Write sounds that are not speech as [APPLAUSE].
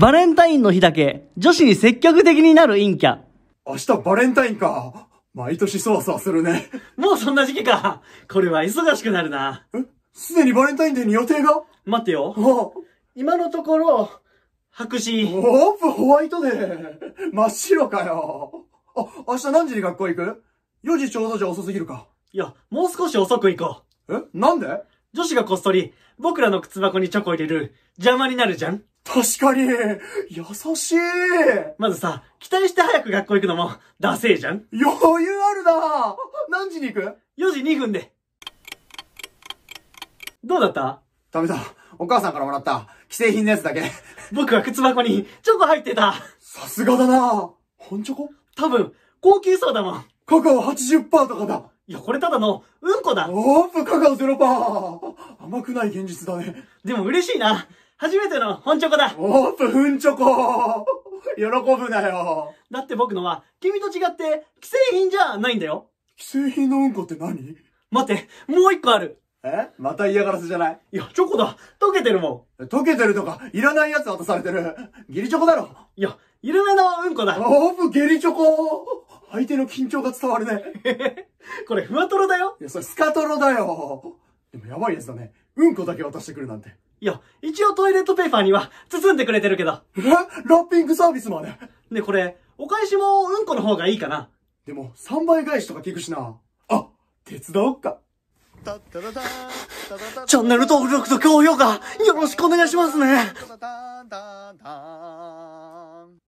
バレンタインの日だけ、女子に積極的になる陰キャ。明日バレンタインか。毎年そわそわするね。もうそんな時期か。これは忙しくなるな。えすでにバレンタインデーに予定が待ってよ。今のところ、白紙。オープンホワイトデー。真っ白かよ。あ、明日何時に学校行く ?4 時ちょうどじゃ遅すぎるか。いや、もう少し遅く行こう。えなんで女子がこっそり、僕らの靴箱にチョコ入れる、邪魔になるじゃん確かに優しいまずさ、期待して早く学校行くのも、ダセーじゃん余裕あるな何時に行く ?4 時2分で。どうだったダメだ。お母さんからもらった、既製品のやつだけ。僕は靴箱に、チョコ入ってたさすがだな本チョコ多分、高級そうだもん。カカオ80%とかだいや、これただの、うんこだおープカカオゼロパー甘くない現実だね。でも嬉しいな初めての本チョコだおープフンチョコ喜ぶなよだって僕のは、君と違って、既製品じゃないんだよ既製品のうんこって何待って、もう一個あるえまた嫌がらせじゃないいや、チョコだ溶けてるもん溶けてるとか、いらないやつ渡されてるギリチョコだろいや、緩めのうんこだおープギリチョコ相手の緊張が伝わるね。[LAUGHS] [LAUGHS] これ、ふわとろだよいや、それスカトロだよ。でもやばいやつだね。うんこだけ渡してくるなんて。いや、一応トイレットペーパーには [LAUGHS] 包んでくれてるけど。えラッピングサービスまで。で、これ、お返しもうんこの方がいいかな。でも、3倍返しとか聞くしな。あ、手伝おっか。チャンネル登録と高評価、よろしくお願いしますね。